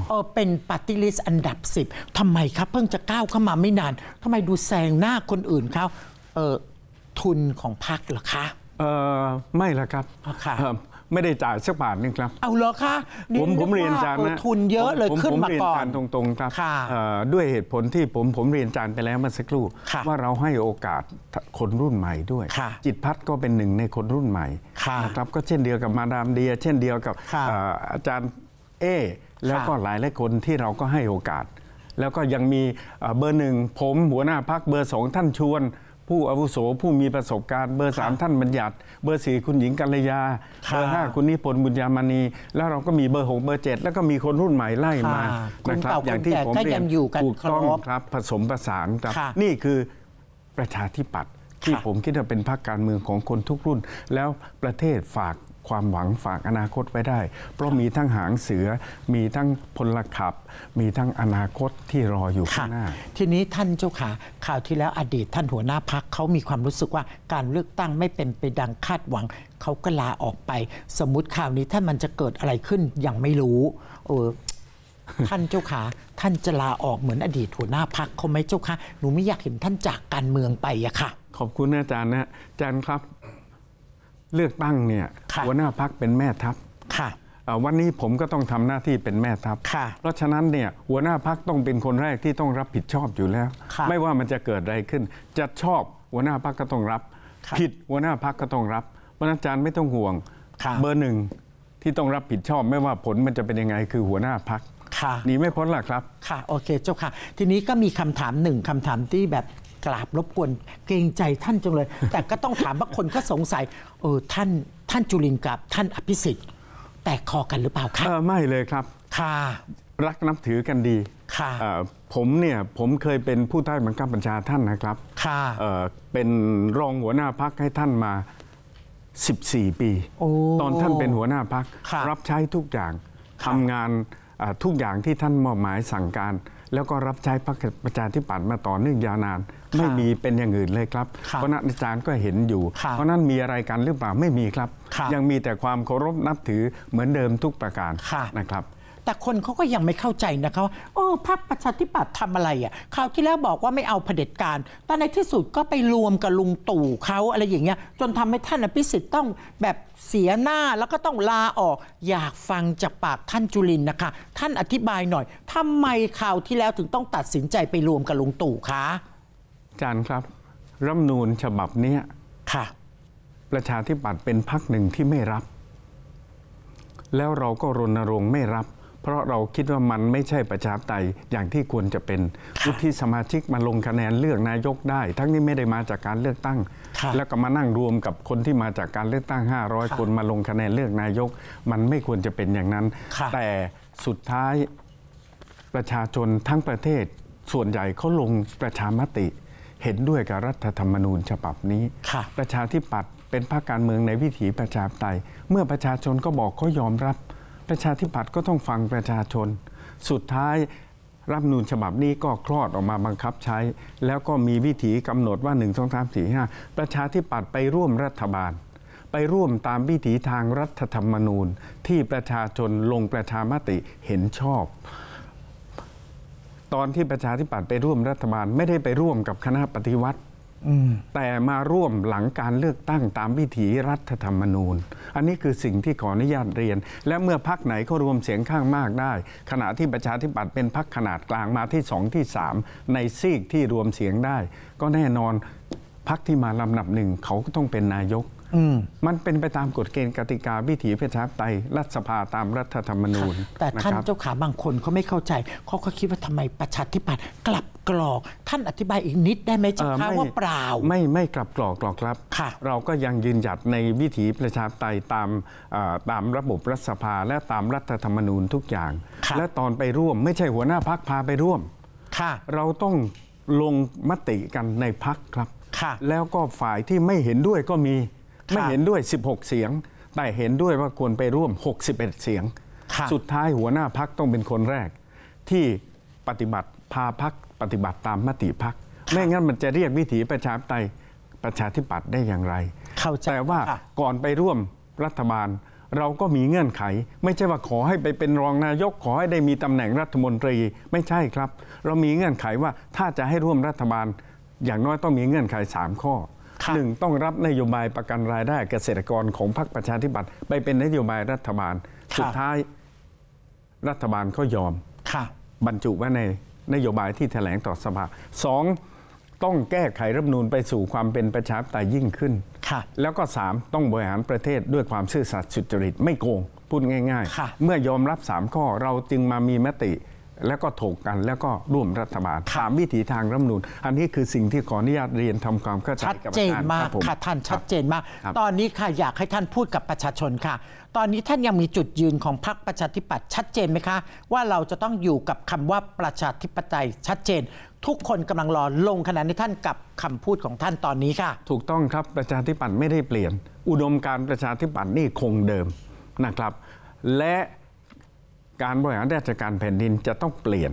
Speaker 1: เอเป็นปฏิริษอันดับสิบ ทำไมครับเพิ่งจะก้าวเข้ามาไม่นาน ทำไมดูแซงหน้าคนอื่นเขาเออทุนของพรรคเหรอคะ เอ
Speaker 2: อไม่ละครับไม่ได้จ่ายสักบาทนึงครับ
Speaker 1: เอาเหรอคะ ผมผมเรียนจานนะทุนเยอะเลยขึ้นมาก่อ
Speaker 2: นตรงๆ ครับ ด้วยเหตุผลที่ผมผมเรียนจานไปแล้วเมื่อสักครู่ว่าเราให้โอกาสคนรุ่นใหม่ด้วย จิตพัฒน์ก็เป็นหนึ่งในคนรุ่นใหม่นะครับก็เช่นเดียวกับมาดามเดีย เช่นเดียวกับอาจารย์เอ แล้วก็หลายหลายคนที่เราก็ให้โอกาส แล้วก็ยังมีเบอร์หนึ่งผมหัวหน้าพักเบอร์สองท่านชวนผู้อาวุโสผู้มีประสบการณ์เบอร์สามท่านบัญญัติ เบอร์สี่คุณหญิงกัลยาเบอร์ห้าคุณนิพนธ์บุญยามณีแล้วเราก็มีเบอร์หกเบอร์เจ็ดแล้วก็มีคนรุ่นใหม่ ไล่มานะครับ อย่างที่ผมเรียนถูกต้องครับผสมผสานครับ นี่คือประชาธิปัตย์ที่ผมคิดว่าเป็นพรรคการเมืองของคนทุกรุ่นแล้วประเทศฝากความหวังฝากอนาคตไว้ได้ เพราะมีทั
Speaker 1: ้งหางเสือ มีทั้งพลขับ มีทั้งอนาคตที่รออยู่ข้างหน้า ทีนี้ท่านเจ้าขาข่าวที่แล้วอดีตท่านหัวหน้าพักเขามีความรู้สึกว่าการเลือกตั้งไม่เป็นไปดังคาดหวัง เขาก็ลาออกไป สมมติข่าวนี้ถ้ามันจะเกิดอะไรขึ้นยังไม่รู้ เออ ท่านเจ้าขาท่านจะลาออกเหมือนอดีตหัวหน้าพักเขาไหมเจ้าคะหนูไม่อยากเห็นท่านจากการเมืองไปอะค่ะ ขอบคุณอาจารย์นะอาจารย์คร
Speaker 2: ับเลือกตั้งเนี่ยหัวหน้าพักเป็นแม่ทัพวันนี้ผมก็ต้องทำหน้าที่เป็นแม่ทัพเพราะฉะนั้นเนี่ยหัวหน้าพักต้องเป็นคนแรกที่ต้องรับผิดชอบอยู่แล้ว ไม่ว่ามันจะเกิดอะไรขึ้น จะชอบหัวหน้าพักก็ต้องรับ ผิดหัวหน้าพักก็ต้องรับเพราะอาจารย์ไม่ต้องห่วงเบอร์หนึ่งที่ต้องรับผิดชอบไม่ว่า
Speaker 1: ผลมันจะเป็นยังไง คือหัวหน้าพักหนีไม่พ้นหรอกครับค่ะโอเคเจ้าค่ะ ทีนี้ก็มีคำถามหนึ่งคำถามที่แบบกราบรบกวนเกรงใจท่านจังเลย แต่ก็ต้องถามว่าคนก็สงสัยเออท่านท่านจุลินกับ ท่านอภิสิทธิ์ แตกคอกันหรือเปล่าครับ
Speaker 2: ไม่เลยครับ ค่ะรักนับถือกันดีค่ะผมเนี่ยผมเคยเป็นผู้ใต้บังคับบัญชาท่านนะครับค่ะเป็นรองหัวหน้าพักให้ท่านมา 14 ปี ตอนท่านเป็นหัวหน้าพัก รับใช้ทุกอย่างทำงานทุกอย่างที่ท่านมอบหมายสั่งการแล้วก็รับใช้พรรคประชาธิปัตย์มาต่อเนื่องยาวนาน ไม่มีเป็นอย่างอื่นเลยครับเพราะนั้นอาจารย์ก็เห็นอยู่ เพราะนั้นมีอะไรกันหรือเปล่าไม่มีครับ ยังมีแต่ความเคารพนับถือเหมือนเดิมทุกประการ
Speaker 1: นะครับแต่คนเขาก็ยังไม่เข้าใจนะคะว่าโอ้พรรคประชาธิปัตย์ทำอะไรอะ่ะคราวที่แล้วบอกว่าไม่เอาเผด็จการแต่ในที่สุดก็ไปรวมกับลุงตู่เขาอะไรอย่างเงี้ย จนทำให้ท่านอภิสิทธิ์ต้องแบบเสียหน้าแล้วก็ต้องลาออก อยากฟังจากปากท่านจุลินนะคะ ท่านอธิบายหน่อย ทำไมคราวที่แล้วถึงต้องตัดสินใจไปรวมกับลุงตู่คะจารย์ครับรัฐนูญฉบับนี้ค่ะ
Speaker 2: ประชาธิปัตย์เป็นพรรคหนึ่งที่ไม่รับ แล้วเราก็รณรงค์ไม่รับเพราะเราคิดว่ามันไม่ใช่ประชาธิปไตยอย่างที่ควรจะเป็นวุฒิสมาชิกมาลงคะแนนเลือกนายกได้ ทั้งนี้ไม่ได้มาจากการเลือกตั้ง แล้วก็มานั่งรวมกับคนที่มาจากการเลือกตั้ง 500 คนมาลงคะแนนเลือกนายก มันไม่ควรจะเป็นอย่างนั้น แต่สุดท้ายประชาชนทั้งประเทศส่วนใหญ่เขาลงประชามติ เห็นด้วยกับรัฐธรรมนูญฉบับนี้ ประชาธิปัตย์เป็นพรรคการเมืองในวิถีประชาธิปไตย เมื่อประชาชนก็บอกเขายอมรับประชาธิปัตย์ก็ต้องฟังประชาชน สุดท้ายรับนูนฉบับนี้ก็คลอดออกมาบังคับใช้ แล้วก็มีวิธีกำหนดว่า1 2 3 4 5ประชาธิปัตย์ไปร่วมรัฐบาล ไปร่วมตามวิถีทางรัฐธรรมนูญที่ประชาชนลงประชามติเห็นชอบ ตอนที่ประชาธิปัตย์ไปร่วมรัฐบาลไม่ได้ไปร่วมกับคณะปฏิวัติแต่มาร่วมหลังการเลือกตั้งตามวิถีรัฐธรรมนูญ อันนี้คือสิ่งที่ขออนุญาตเรียน และเมื่อพักไหนเขารวมเสียงข้างมากได้ ขณะที่ประชาธิปัตย์เป็นพักขนาดกลางมาที่สองที่สามในซีกที่รวมเสียงได้ ก็แน่นอนพักที่มาลำดับหนึ่ง เขาก็ต้องเป็นนายกมันเป็นไปตามกฎเกณฑ์กติกาวิถีประชาธิปไตย รัฐสภาตามรัฐธรรมนูญแต่ท่านเจ
Speaker 1: ้าขาบางคนเขาไม่เข้าใจเขาก็คิดว่าทำไมประชาธิปัตย์กลับกรอกท่านอธิบายอีกนิดได้ไหมเจ้าค่ะว่าเป
Speaker 2: ล่าไม่ไม่กลับกรอกหรอกครับเราก็ยังยืนหยัดในวิถีประชาธิปไตยตามตามระบบรัฐสภาและตามรัฐธรรมนูญทุกอย่าง และตอนไปร่วมไม่ใช่หัวหน้าพักพาไปร่วมเราต้องลงมติกันในพักครับแล้วก็ฝ่ายที่ไม่เห็นด้วยก็มีไม่เห็นด้วย 16 เสียง แต่เห็นด้วยว่าควรไปร่วม 61 เสียง สุดท้ายหัวหน้าพักต้องเป็นคนแรกที่ปฏิบัติพาพักปฏิบัติตามมติพัก ไม่งั้นมันจะเรียกวิถีประชาธิปไตยประชาธิปัตย์ได้อย่างไร แต่ว่าก่อนไปร่วมรัฐบาลเราก็มีเงื่อนไข ไม่ใช่ว่าขอให้ไปเป็นรองนายกขอให้ได้มีตำแหน่งรัฐมนตรีไม่ใช่ครับ เรามีเงื่อนไขว่าถ้าจะให้ร่วมรัฐบาลอย่างน้อยต้องมีเงื่อนไข3ข้อหนึ่งต้องรับนโยบายประกันรายได้เกษตรกรของพรรคประชาธิปัตย์ไปเป็นนโยบายรัฐบาลสุดท้ายรัฐบาลก็ยอมบรรจุไว้ในนโยบายที่แถลงต่อสภาสองต้องแก้ไขรัฐนูนไปสู่ความเป็นประชาธิปไตยยิ่งขึ้นแล้วก็สามต้องบริหารประเทศด้วยความซื่อสัตย์สุจริตไม่โกงพูดง่ายๆเมื่อยอมรับสามข้อเราจึงมามีมติแล้วก็ถกกันแล้วก็ร่วมรัฐบาลถามวิถี
Speaker 1: ทางรัฐมนูลอันนี้คือสิ่งที่ขออนุญาตเรียนทำความเข้าใจกับท่านมากค่ะท่านชัดเจนมาก ตอนนี้ค่ะอยากให้ท่านพูดกับประชาชนค่ะ ตอนนี้ท่านยังมีจุดยืนของพรรคประชาธิปัตย์ชัดเจนไหมคะว่าเราจะต้องอยู่กับคำว่าประชาธิปไตยชัดเจน ทุกคนกำลังรอลงคะแนนในท่านกับคำพูดของท่านตอนนี้ค่ะ ถูกต้องครับประชาธิปัตย์ไม่ได
Speaker 2: ้เปลี่ยน อุดมการประชาธิปัตย์นี่คงเดิมนะครับ และการบริหารราชการแผ่นดินจะต้องเปลี่ยน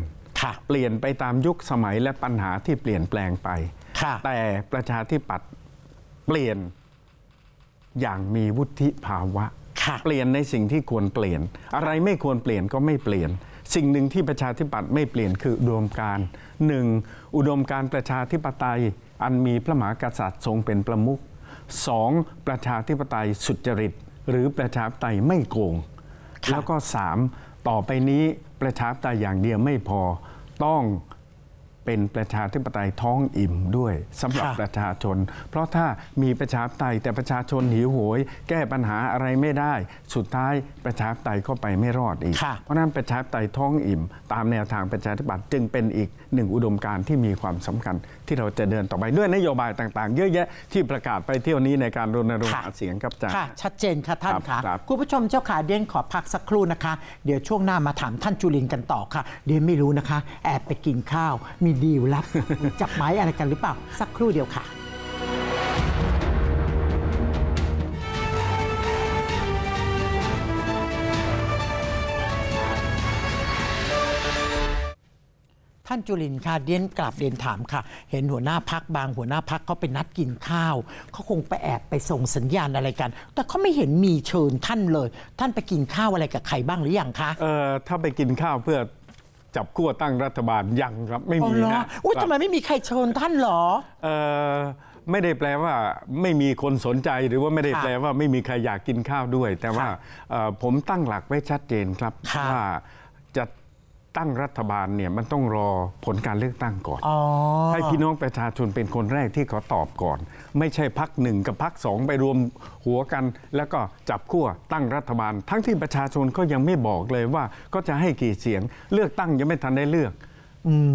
Speaker 2: เปลี่ยนไปตามยุคสมัยและปัญหาที่เปลี่ยนแปลงไป แต่ประชาธิปัตย์เปลี่ยน อย่างมีวุฒิภาวะเปลี่ยนในสิ่งที่ควรเปลี่ยน อะไรไม่ควรเปลี่ยนก็ไม่เปลี่ยน สิ่งหนึ่งที่ประชาธิปัตย์ไม่เปลี่ยนคืออุดมการหนึ่งอุดมการประชาธิปไตยอันมีพระมหากษัตริย์ทรงเป็นประมุขสองประชาธิปไตยสุจริต หรือประชาธิปไตยไม่โกงแล้วก็สามต่อไปนี้ประชาธิปไตยอย่างเดียวไม่พอต้องเป็นประชาธิปไตยท้องอิ่มด้วยสำหรับประชาชน เพราะถ้ามีประชาธิปไตยแต่ประชาชนหิวโหย แก้ปัญหาอะไรไม่ได้ สุดท้ายประชาธิปไตยก็ไปไม่รอดอีกเพราะนั้นประชาธิปไตยท้องอิ่ม ตามแนวทางประชาธิปัตย์จึงเป็นอีกหนึ่งอุดมการณ์ที่มีความสำคัญที่เราจะเดินต่อไป ด้วยนโยบายต่าง ๆ เยอะแยะที่ประกาศไปเที่ยวนี้ในการรณรงค์หาเสียงครับจาค่ะ
Speaker 1: ชัดเจนค่ะท่านค่ะคุณผู้ชมเจ้าขาเดียนขอพักสักครู่นะคะ เดี๋ยวช่วงหน้ามาถามท่านจุลินกันต่อค่ะ เดียนไม่รู้นะคะ แอบไปกินข้าว มีดีลลับ จับไม้อะไรกันหรือเปล่า สักครู่เดียวค่ะานจุลินค่ะเดียนกลับเรียนถามค่ะ เห็นหัวหน้าพักบางหัวหน้าพักเขาไปนัดกินข้าวเขาคงไปแอบไปส่งสัญญาณอะไรกัน แต่เขาไม่เห็นมีเชิญท่านเลย ท่านไปกินข้าวอะไรกับใครบ้างหรือยังค
Speaker 2: ะเออถ้าไปกินข้าวเพื่อจับขั้วตั้งรัฐบาลยังครับ ไม่มีนะอุ้ยทำไ
Speaker 1: มไม่มีใครเชิญท่านหรอ
Speaker 2: เออไม่ได้แปลว่า ไม่มีคนสนใจหรือว่าไม่ได้แปลว่าไม่มีใครอยากกินข้าวด้วย แต่ว่าผมตั้งหลักไว้ชัดเจนครับว่าตั้งรัฐบาลเนี่ยมันต้องรอผลการเลือกตั้งก่อนอให้พี่น้องประชาชนเป็นคนแรกที่เขาตอบก่อน ไม่ใช่พักหนึ่งกับพักสอง ไปรวมหัวกันแล้วก็จับขั้วตั้งรัฐบาล ทั้งที่ประชาชน ก็ยังไม่บอกเลยว่าก็จะให้กี่เสียงเลือกตั้งยังไม่ทันได้เลือก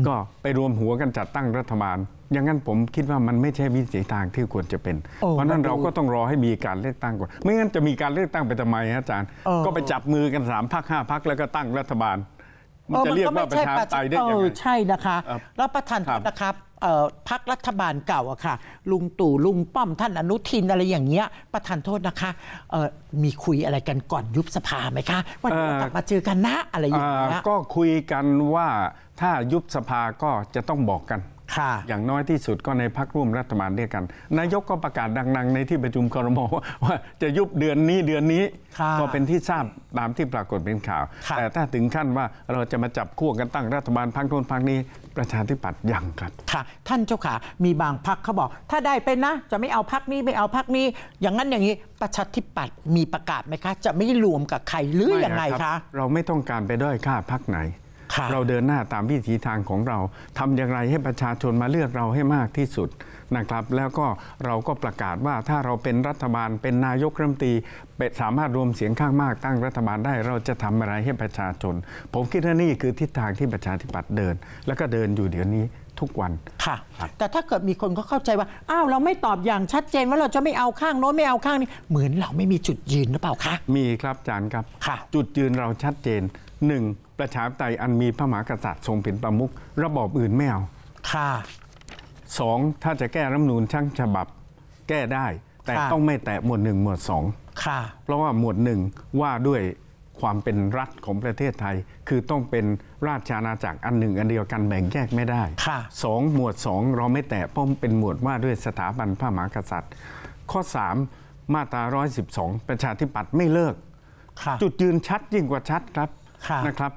Speaker 2: ก็ไปรวมหัวกันจัดตั้งรัฐบาล อย่างนั้นผมคิดว่ามันไม่ใช่วิถีทางที่ควรจะเป็น เพราะนั้นเราก็ต้องรอให้มีการเลือกตั้งก่อนไม่งั้นจะมีการเลือกตั้งไปทำไมฮะอาจารย์ ก็ไปจับมือกันสามพักห้าพักแล
Speaker 1: ้วก็ตั้งรัฐบาลมันจะเรียกว่าประชาธิปไตยได้ยังไงใช่นะคะ แล้วประธานนะครับพักรัฐบาลเก่าอะค่ะ ลุงตู่ ลุงป้อม ท่านอนุทินอะไรอย่างเงี้ยประธานโทษนะคะมีคุยอะไรกันก่อนยุบสภาไหมคะว่าจะกลับมาเจอกันนะอะไรอย่างเงี้ย
Speaker 2: ก็คุยกันว่าถ้ายุบสภาก็จะต้องบอกกันอย่างน้อยที่สุดก็ในพักร่วมรัฐบาลด้วยกัน นายกก็ประกาศดังๆ ในที่ประชุมครม ว่าจะยุบเดือนนี้เดือนนี้ก็เป็นที่ทราบตามที่ปรากฏเป็นข่าว แต่ถ้าถึงขั้นว่าเราจะมาจับคู่กันตั้งรัฐบาลพักโน้นพักนี้ประชาธิปัตย์ยังครับ
Speaker 1: ค่ะ ท่านเจ้าขา มีบางพักเขาบอกถ้าได้เป็นนะ จะไม่เอาพักนี้ไม่เอาพักนี้ อย่างนั้นอย่างนี้ประชาธิปัตย์มีประกาศไหมคะ จะไม่รวมกับใครหรืออยังไงคะ
Speaker 2: เราไม่ต้องการไปด้อยค่าพักไหนเราเดินหน้าตามวิถีทางของเรา ทำอย่างไรให้ประชาชนมาเลือกเราให้มากที่สุดนะครับ แล้วก็เราก็ประกาศว่าถ้าเราเป็นรัฐบาล เป็นนายกรัฐมนตรีสามารถรวมเสียงข้างมากตั้งรัฐบาลได้ เราจะทำอะไรให้ประชาชน ผมคิดว่านี่คือทิศทางที่ประชาธิปัตย์เดิน แล้วก็เดินอยู่เดี๋ยวนี้ทุกวัน
Speaker 1: ค่ะ แต่ถ้าเกิดมีคนก็เข้าใจว่าอ้าวเราไม่ตอบอย่างชัดเจนว่าเราจะไม่เอาข้างโน้นไม่เอาข้างนี้เหมือนเราไม่มีจุดยืนหรือเปล่า
Speaker 2: คะมีครับอาจารย์ครับจุดยืนเราชัดเจนหนึ่งประชาธิปไตยอันมีพระมหากษัตริย์ทรงเป็นประมุขระบอบอื่นไม่เอาค่ะสองถ้าจะแก้รัฐนูลช่างฉบับแก้ได้แต่ต้องไม่แตะหมวดหนึ่งหมวดสองค่ะ เพราะว่าหมวดหนึ่งว่าด้วยความเป็นรัฐของประเทศไทย คือต้องเป็นราชอาณาจักรอันหนึ่ง อันเดียวกันแบ่งแยกไม่ได้สองหมวดสองเราไม่แตะเพราะเป็นหมวดว่าด้วยสถาบันพระมหากษัตริย์ ข้อสามาตรา112ประชาธิปัตย์ไม่เลิกจุดยืนชัดยิ่งกว่าชัดครับนะครับ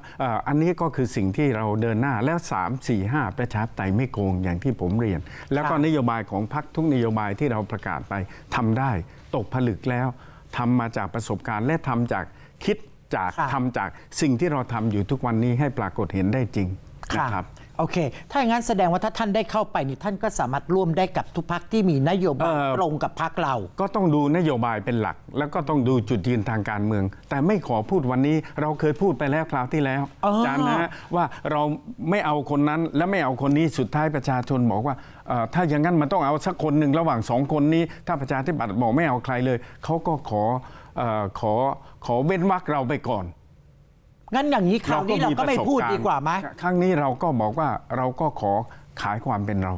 Speaker 2: อันนี้ก็คือสิ่งที่เราเดินหน้าแล้ว 3 4 5ประชาธิปไตยไม่โกงอย่างที่ผมเรียน แล้วก็นโยบายของพรรคทุกนโยบายที่เราประกาศไปทำได้ตกผลึกแล้ว ทำมาจากประสบการณ์และทำจากคิดจากทำจากสิ่งที่เราทำอยู่ทุกวันนี้ให้ปรากฏเห็นได้จริงนะครับโ
Speaker 1: อเค ถ้าอย่างนั้นแสดงว่าถ้าท่านได้เข้าไปนี่ท่านก็สามารถร่วมได้กับทุกพักที่มีนโยบาย
Speaker 2: ตรงกับพักเรา ก็ต้องดูนโยบายเป็นหลัก แล้วก็ต้องดูจุดยืนทางการเมือง แต่ไม่ขอพูดวันนี้เราเคยพูดไปแล้วคราวที่แล้วจ์นะว่าเราไม่เอาคนนั้นและไม่เอาคนนี้สุดท้ายประชาชนบอกว่าถ้าอย่างนั้นมันต้องเอาสักคนหนึ่งระหว่างสองคนนี้ ถ้าประชาธิปัตย์บอกไม่เอาใครเลยเขาก็ขอขอขอเว้นวักเราไปก่อนง
Speaker 1: ั้นอย่างนี้คราวนี้ เราก็ไม่พูดดีกว่าไหม
Speaker 2: ครั้งนี้เราก็บอกว่าเราก็ขอขายความเป็นเรา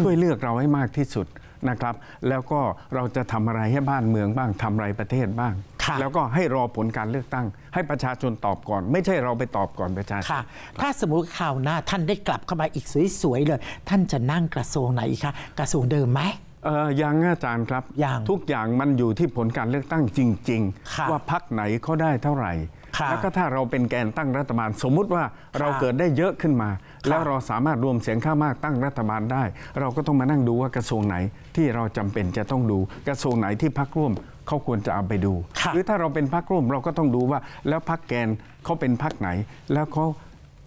Speaker 2: ช่วยเลือกเราให้มากที่สุดนะครับ แล้วก็เราจะทำอะไรให้บ้านเมืองบ้างทำอะไรประเทศบ้าง แล้วก็ให้รอผลการเลือกตั้ง ให้ประชาชนตอบก่อน ไม่ใช
Speaker 1: ่เราไปตอบก่อนประชาชนถ้าสมมติข่าวหน้า ท่านได้กลับเข้ามาอีกสวยๆเลย ท่านจะนั่งกระทรวงไหนคะกระทรวงเดิมไหมยังอาจารย์ครับ ทุกอย่างมันอย
Speaker 2: ู่ที่ผลการเลือกตั้งจริงๆ ว่าพักไหนเขาได้เท่าไหร่แล้วก็ถ้าเราเป็นแกนตั้งรัฐบาลสมมุติว่าเราเกิดได้เยอะขึ้นมา แล้วเราสามารถรวมเสียงข้ามากตั้งรัฐบาลได้ เราก็ต้องมานั่งดูว่ากระทรวงไหนที่เราจำเป็นจะต้องดูกระทรวงไหนที่พักร่วมเขาควรจะเอาไปดู หรือถ้าเราเป็นพักร่วมเราก็ต้องดูว่า แล้วพักแกนเขาเป็นพักไหนแล้วเขา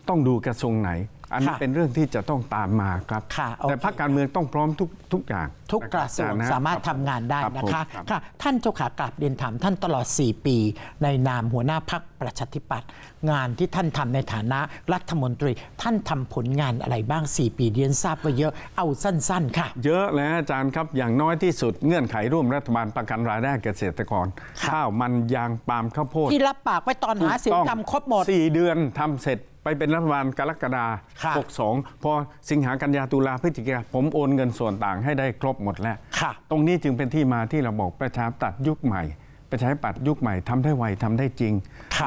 Speaker 2: ต้องดูกระทรวงไหนอันนี้เป็นเรื่องที่จะต้องตามมาครับ
Speaker 1: แต่รรคการเมืองต้องพร้อมทุกทุกอย่าง ทุกกระทรวง สามารถทำงานได้นะคะค่ะท่านเจ้าขากลับเรียนถาม ท่านตลอด 4 ปี ในนามหัวหน้าพรรคประชาธิปัตย์งานที่ท่านทำในฐานะรัฐมนตรี ท่านทำผลงานอะไรบ้าง 4 ปีเรียนทราบไปเยอะเอาสั้นๆ ค่ะ
Speaker 2: เยอะแล้วอาจารย์ครับอย่างน้อยที่สุดเงื่อนไขร่วมรัฐบาลประกันรายได้เกษตรกรข้าวมันยางปาล์มข้าวโพดที่ร
Speaker 1: ับปากไว้ตอนหาเสียงทำครบหมด4เ
Speaker 2: ดือนทำเสร็จไปเป็นรัฐบาลกรกฎาหกสองพอสิงหากันยาตุลาพฤศจิกาผมโอนเงินส่วนต่างให้ได้ครบหมดแล้ว ตรงนี้จึงเป็นที่มาที่เราบอกประชาตัดยุคใหม่ประชาธิปัตยยุคใหม่ทำได้ไวทำได้จริง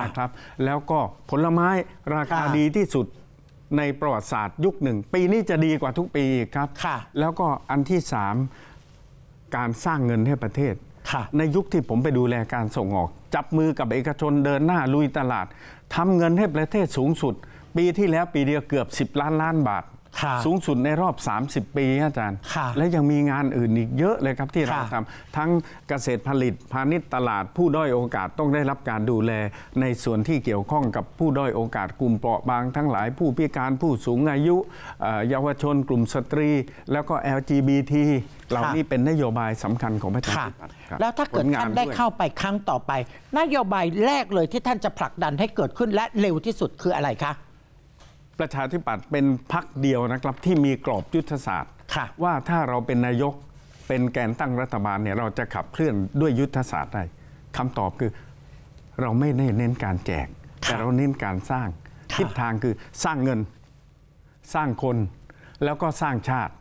Speaker 2: นะครับ แล้วก็ผลไม้ราคาดีที่สุดในประวัติศาสตร์ยุคหนึ่ง ปีนี้จะดีกว่าทุกปีครับแล้วก็อันที่สามการสร้างเงินให้ประเทศในยุคที่ผมไปดูแลการส่งออก จับมือกับเอกชนเดินหน้าลุยตลาด ทำเงินให้ประเทศสูงสุด ปีที่แล้วปีเดียวเกือบ 10 ล้านล้านบาทสูงสุดในรอบ 30 ปีอาจารย์และยังมีงานอื่นอีกเยอะเลยครับที่เราทำทั้งเกษตรผลิตพาณิชย์ตลาด ผู้ด้อยโอกาสต้องได้รับการดูแล ในส่วนที่เกี่ยวข้องกับผู้ด้อยโอกาสกลุ่มเปราะบางทั้งหลายผู้พิการผู้สูงอายุเยาวชนกลุ่มสตรี แล้วก็ LGBT เหล่านี้เป็นนโยบายสำคัญของประเทศแล้วถ้าเกิดท่านได้เข้า
Speaker 1: ไปครั้งต่อไป นโยบายแรกเลยที่ท่านจะผลักดันให้เกิดขึ้นและเร็วที่สุดคืออะไรคะ
Speaker 2: ประชาธิปัตย์เป็นพักเดียวนะครับ ที่มีกรอบยุทธศาสตร์ว่าถ้าเราเป็นนายกเป็นแกนตั้งรัฐบาลเนี่ยเราจะขับเคลื่อนด้วยยุทธศาสตร์ได้คำตอบคือเราไม่ได้เน้นการแจกแต่เราเน้นการสร้างทิศทางคือสร้างเงินสร้างคน แล้วก็สร้างชาติ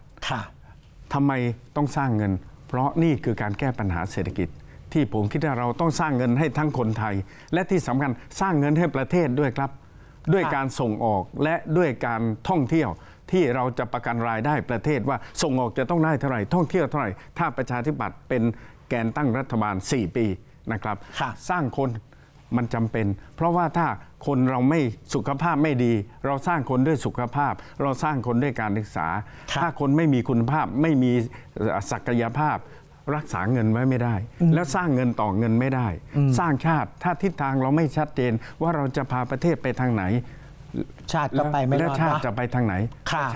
Speaker 2: ทำไมต้องสร้างเงิน เพราะนี่คือการแก้ปัญหาเศรษฐกิจ ที่ผมคิดว่าเราต้องสร้างเงินให้ทั้งคนไทย และที่สำคัญสร้างเงินให้ประเทศด้วยครับด้วยการส่งออกและด้วยการท่องเที่ยวที่เราจะประกันรายได้ประเทศว่าส่งออกจะต้องได้เท่าไหร่ ท่องเที่ยวเท่าไหร่ถ้าประชาธิปัตย์เป็นแกนตั้งรัฐบาล 4 ปีนะครับ สร้างคนมันจำเป็น เพราะว่าถ้าคนเราไม่สุขภาพไม่ดี เราสร้างคนด้วยสุขภาพ เราสร้างคนด้วยการศึกษา ถ้าคนไม่มีคุณภาพไม่มีศักยภาพรักษาเงินไว้ไม่ได้ แล้วสร้างเงินต่อเงินไม่ได้ สร้างชาติ ถ้าทิศทางเราไม่ชัดเจนว่าเราจะพาประเทศไปทางไหนชาติก็ไปไม่รอดแล้วชาติจะไปทางไหน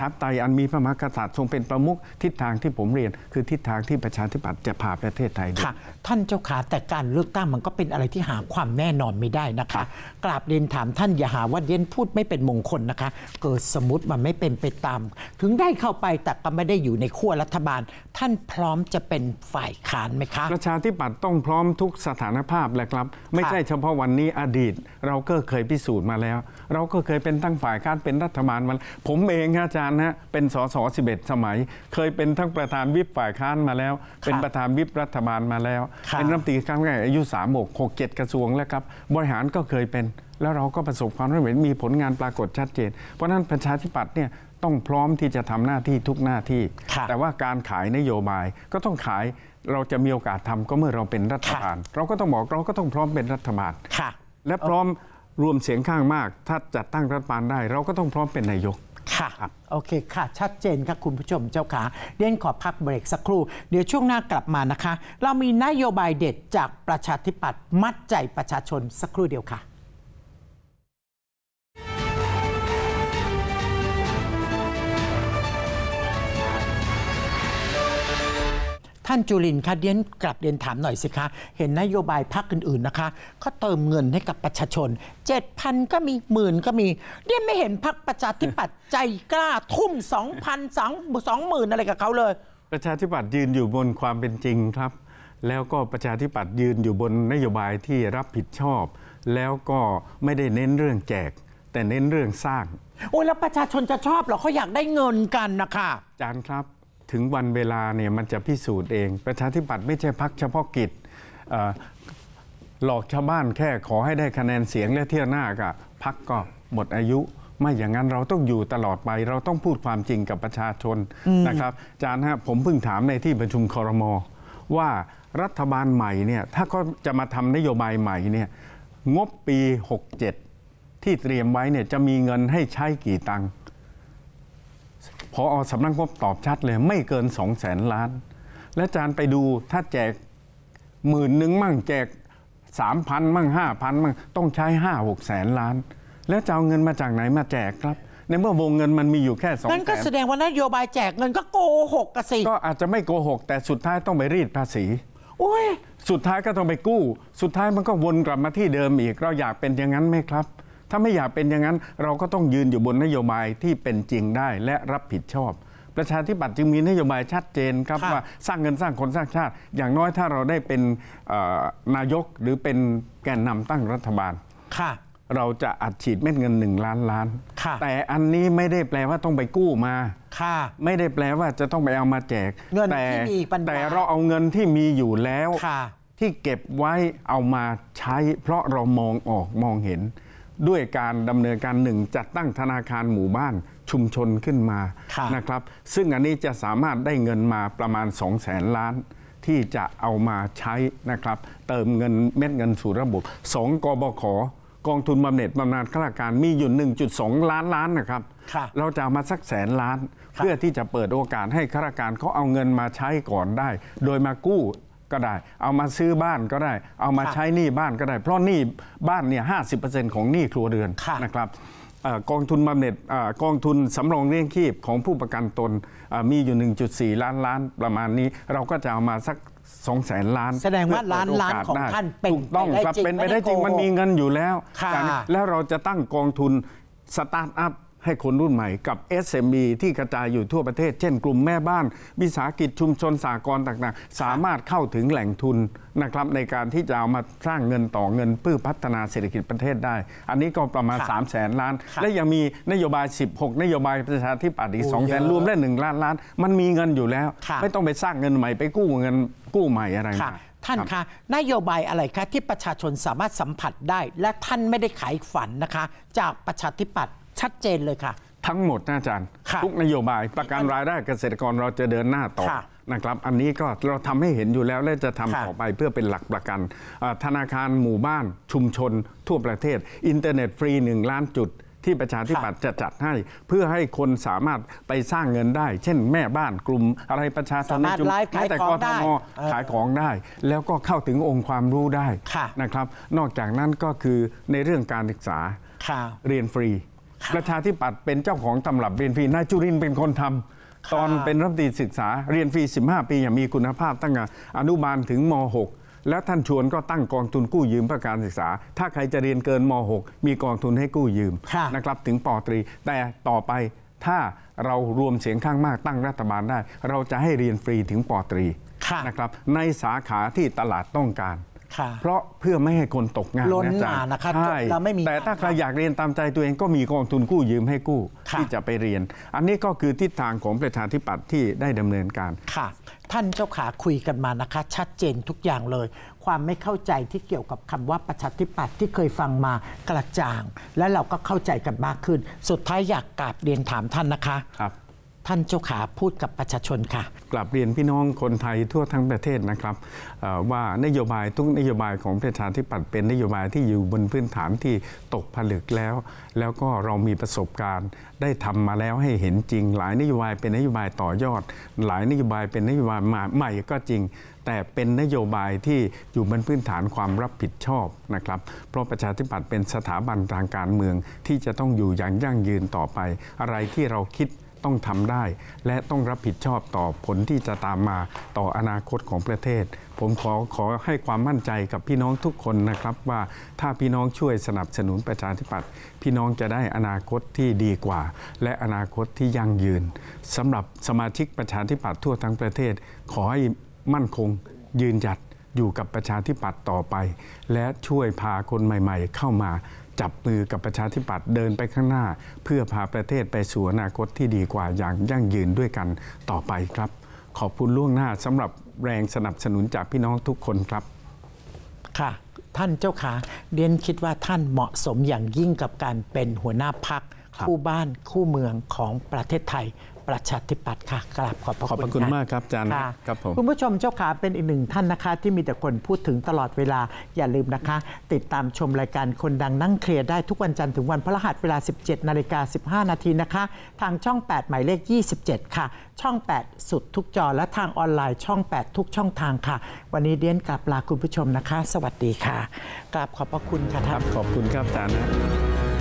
Speaker 2: ชาติไตยอันมีพระมหากษัตริย์ทร
Speaker 1: งเป็นประมุขทิศทางที่ผมเรียนคือทิศทางที่ประชาธิปัตย์จะพาประเทศไทยค่ะท่านเจ้าขาแต่การเลือกตั้งมันก็เป็นอะไรที่หาความแน่นอนไม่ได้นะคะ กราบเรียนถามท่านอย่าหาว่าเย็นพูดไม่เป็นมงคลนะคะ เกิดสมมติมันไม่เป็นไปตาม ถึงได้เข้าไปแต่ก็ไม่ได้อยู่ในขั้วรัฐบาล ท่านพร้อมจะเป็นฝ่ายค้านไหมคะ ประชาธิปัตย์ต้อ
Speaker 2: งพร้อมทุกสถานภาพแหละครับ ไม่ใช่เฉพาะวันนี้อดีต เราก็เคยพิสูจน์มาแล้ว เราก็เคยเป็นตั้งฝ่ายค้านเป็นรัฐบาลมาผมเองอาจารย์ฮะเป็นสสสิบเอ็ดสมัย เคยเป็นทั้งประธานวิปฝ่ายค้านมาแล้ว เป็นประธานวิปรัฐบาลมาแล้วเป็นรัฐมนตรีครั้งแรกอายุสามหกหกเจ็ดกระทรวงแล้วครับบริหารก็เคยเป็น แล้วเราก็ประสบความสำเร็จมีผลงานปรากฏชัดเจนเพราะนั้นประชาธิปัตย์เนี่ยต้องพร้อมที่จะทำหน้าที่ทุกหน้าที่ แต่ว่าการขายนโยบายก็ต้องขายเราจะมีโอกาสทำก็เมื่อเราเป็นรัฐบาลเราก็ต้องบอกเราก็ต้องพร้อมเป็นรัฐบาลและพร้อมรวมเสียงข้างมาก ถ้
Speaker 1: าจัดตั้งรัฐบาลได้ เราก็ต้องพร้อมเป็นนายก ค่ะ โอเคค่ะ ชัดเจนค่ะคุณผู้ชมเจ้าขา เด่นขอพักเบรกสักครู่ เดี๋ยวช่วงหน้ากลับมานะคะ เรามีนโยบายเด็ดจากประชาธิปัตย์มัดใจประชาชน สักครู่เดียวค่ะท่านจุลินคะเดียนกลับเรียนถามหน่อยสิคะเห็นนโยบายพรรคอื่นๆนะคะเขาเติมเงินให้กับประชาชน7,000 ก็มีหมื่นก็มีเดียนไม่เห็นพรรคประชาธิปัตย์ใจกล้าทุ่ม 2,000ันสองสอะไรกับเขาเลย ป
Speaker 2: ระชาธิปัตย์ยืนอยู่บนความเป็นจริงครับ แล้วก็ประชาธิปัตย์ยืนอยู่บนนโยบายที่รับผิดชอบ แล้วก็ไม่ได้เน้นเรื่องแจก แต่เน้นเรื่องสร้าง
Speaker 1: โอ้แล้วประชาชนจะชอบเหรอเขาอยากได้เงินกันนะคะอาจารย์ครับ
Speaker 2: ถึงวันเวลาเนี่ยมันจะพิสูจน์เอง ประชาธิปัตย์ไม่ใช่พักเฉพาะกิจหลอกชาวบ้านแค่ขอให้ได้คะแนนเสียงและเที่ยวหน้ากับพักก็หมดอายุ ไม่อย่างนั้นเราต้องอยู่ตลอดไปเราต้องพูดความจริงกับประชาชนนะครับอาจารย์ฮะผมเพิ่งถามในที่ประชุมคอรมอว่ารัฐบาลใหม่เนี่ยถ้าก็จะมาทำนโยบายใหม่เนี่ยงบปี 67 ที่เตรียมไว้เนี่ยจะมีเงินให้ใช้กี่ตังค์ออสำนักงบตอบชัดเลยไม่เกินสองแสนล้าน และอาจารย์ไปดูถ้าแจกหมื่นหนึ่งมั่งแจกสามพันมั่งห้าพันมั่งต้องใช้ห้าหกแสนล้าน แล้วจะเอาเงินมาจากไหนมาแจกครับ ในเมื่อวงเงินมันมีอยู่แค่สองแสนนั่นก็แส
Speaker 1: ดงว่านโยบายแจกเงินก็โกหกกสิ
Speaker 2: ก็อาจจะไม่โกหกแต่สุดท้ายต้องไปรีดภาษีโอ้ยสุดท้ายก็ต้องไปกู้ สุดท้ายมันก็วนกลับมาที่เดิมอีกเราอยากเป็นอย่างนั้นไหมครับถ้าไม่อยากเป็นอย่างนั้นเราก็ต้องยืนอยู่บนนโยบายที่เป็นจริงได้และรับผิดชอบ ประชาธิปัตย์จึงมีนโยบายชัดเจนครับว่าสร้างเงินสร้างคนสร้างชาติ อย่างน้อยถ้าเราได้เป็นนายกหรือเป็นแกนนำตั้งรัฐบาล ค่ะ เราจะอัดฉีดเม็ดเงินหนึ่งล้านล้านแต่อันนี้ไม่ได้แปลว่าต้องไปกู้มาไม่ได้แปลว่าจะต้องไปเอามาแจกเงินที่มีปัญหาแต่เราเอาเงินที่มีอยู่แล้วที่เก็บไว้เอามาใช้ เพราะเรามองออกมองเห็นด้วยการดำเนินการหนึ่งจัดตั้งธนาคารหมู่บ้านชุมชนขึ้นมานะครับซึ่งอันนี้จะสามารถได้เงินมาประมาณ 2 0 0แสนล้าน ที่จะเอามาใช้นะครับเติมเงินเม็ดเงินสู่ระบบ2กบขกองทุนบำเหน็จบำนาญข้าราชการมีอยู่ 1.2 ล้านล้านนะครับ เราจะามาสักแสนล้านเพื่อที่จะเปิดโอกาสให้ข้าราชการเขาเอาเงินมาใช้ก่อนได้ โดยมากู้ก็ได้เอามาซื้อบ้านก็ได้ เอามาใช้หนี้บ้านก็ได้ เพราะหนี้บ้านเนี่ยห้าสิบเปอร์เซ็นต์ของหนี้ครัวเรือนนะครับกองทุนบำเหน็จกองทุนสำรองเลี้ยงชีพของผู้ประกันตนมีอยู่ 1.4 ล้านล้านประมาณนี้ เราก็จะเอามาสักสองแสนล้าน แสดงว่าล้านล้านของท่าน
Speaker 1: เป็นต้องครับเป็นไปได้จริง มันมีเง
Speaker 2: ินอยู่แล้ว แล้วเราจะตั้งกองทุนสตาร์ทอัพให้คนรุ่นใหม่กับ SME ที่กระจายอยู่ทั่วประเทศ เช่นกลุ่มแม่บ้าน วิสาหกิจชุมชนสากลต่างๆ สามารถเข้าถึงแหล่งทุนนะครับ ในการที่จะเอามาสร้างเงินต่อเงินเพื่อพัฒนาเศรษฐกิจประเทศได้ อันนี้ก็ประมาณ3 0 0แสนล้าน และยังมีนโยบาย 16 นโยบายประชาธิปัตย์อีกสองแสนรวมได้หนึ่งล้านล้าน มันมีเงินอยู่แล้ว ไม่ต้องไปสร้างเงินใหม่ไปกู้เงินกู้ใหม่อะไร
Speaker 1: ท่านคะนโยบายอะไรคะที่ประชาชนสามารถสัมผัสได้ และท่านไม่ได้ขายฝันนะคะ จากประชาธิปัตย์ชัดเจนเลยค่ะ ทั้งหมดนะ
Speaker 2: อาจารย์ ทุกนโยบายประกันรายได้เกษตรกรเราจะเดินหน้าต่อนะครับ อันนี้ก็เราทำให้เห็นอยู่แล้วและจะทำต่อไปเพื่อเป็นหลักประกัน ธนาคารหมู่บ้าน ชุมชน ทั่วประเทศ อินเทอร์เน็ตฟรีหนึ่งล้านจุด ที่ประชาธิปัตย์จะจัดให้ เพื่อให้คนสามารถไปสร้างเงินได้ เช่นแม่บ้านกลุ่มอะไรประชาชนใุชุมชแต่กทมขายของได้ แล้วก็เข้าถึงองค์ความรู้ได้นะครับนอกจากนั้นก็คือในเรื่องการศึกษาเรียนฟรีประชาธิปัตย์เป็นเจ้าของตำรับเรียนฟรีนายจุรินเป็นคนทำ ตอนเป็นรัฐมนตรีศึกษา เรียนฟรี 15 ปีอย่างมีคุณภาพตั้งอนุบาลถึงม .6 แล้วท่านชวนก็ตั้งกองทุนกู้ยืมเพื่อการศึกษา ถ้าใครจะเรียนเกินม .6 มีกองทุนให้กู้ยืมนะครับถึงปตรี แต่ต่อไปถ้าเรารวมเสียงข้างมากตั้งรัฐบาลได้ เราจะให้เรียนฟรีถึงปตรีนะครับในสาขาที่ตลาดต้องการเพราะเพื่อไม่ให้คนตกงานล้นะานะครับใช่แต่ถ้าใครอยากเรียนตามใจตัวเองก็มีกองทุนกู้ยืมให้กู้ที่จะไปเรียน อันนี้ก็คือทิศทางของประชาธิปัตย์ที่ได้ดำเนิน
Speaker 1: การค่ะ ท่านเจ้าขาคุยกันมานะคะ ชัดเจนทุกอย่างเลย ความไม่เข้าใจที่เกี่ยวกับคำว่าประชาธิปัตย์ที่เคยฟังมากระจ่าง และเราก็เข้าใจกันมากขึ้น สุดท้ายอยากกราบเรียนถามท่านนะคะครับท่านเจ้าขาพูดกับประชาชนค่ะ
Speaker 2: กลับเรียนพี่น้องคนไทยทั่วทั้งประเทศนะครับว่านโยบายทุกนโยบายของประชาธิปัตย์เป็นนโยบายที่อยู่บนพื้นฐานที่ตกผลึกแล้ว แล้วก็เรามีประสบการณ์ได้ทำมาแล้วให้เห็นจริง หลายนโยบายเป็นนโยบายต่อยอด หลายนโยบายเป็นนโยบายใหม่ก็จริง แต่เป็นนโยบายที่อยู่บนพื้นฐานความรับผิดชอบนะครับ เพราะประชาธิปัตย์เป็นสถาบันทางการเมืองที่จะต้องอยู่อย่างยั่งยืนต่อไป อะไรที่เราคิดต้องทำได้ และต้องรับผิดชอบต่อผลที่จะตามมาต่ออนาคตของประเทศ ผมขอขอให้ความมั่นใจกับพี่น้องทุกคนนะครับว่าถ้าพี่น้องช่วยสนับสนุนประชาธิปัตย์พี่น้องจะได้อนาคตที่ดีกว่า และอนาคตที่ยั่งยืนสำหรับสมาชิกประชาธิปัตย์ทั่วทั้งประเทศ ขอให้มั่นคงยืนหยัดอยู่กับประชาธิปัตย์ต่อไปและช่วยพาคนใหม่ ๆ เข้ามาจับมือกับประชาธิปัตย์เดินไปข้างหน้า เพื่อพาประเทศไปสู่อนาคตที่ดีกว่าอย่างยั่งยืนด้วยกันต่อไปครับ ขอบคุณล่วงหน้าสำหรับแรงสนับสนุนจากพี่น้องทุกคนครับ
Speaker 1: ค่ะ ท่านเจ้าขาเรียนคิดว่าท่านเหมาะสมอย่างยิ่งกับการเป็นหัวหน้าพัก คู่บ้านคู่เมืองของประเทศไทยประชาธิปัตย์ค่ะกราบขอบพระคุณขอบคุณมากครับอาจารย์ครับผม คุณผู้ชมเจ้าขาเป็นอีกหนึ่งท่านนะคะ ที่มีแต่คนพูดถึงตลอดเวลาอย่าลืมนะคะ ติดตามชมรายการคนดังนั่งเคลียร์ได้ทุกวันจันทร์ถึงวันพฤหัสเวลา 17นาฬิกา15นาทีนะคะ ทางช่อง8หมายเลข 27 ค่ะ ช่อง 8 สุดทุกจอและทางออนไลน์ช่อง 8 ทุกช่องทางค่ะ วันนี้เดียนกลับลาคุณผู้ชมนะคะ สวัสดีค่ะกราบขอบพระคุณค่ะท่านขอบคุณครับอาจารย์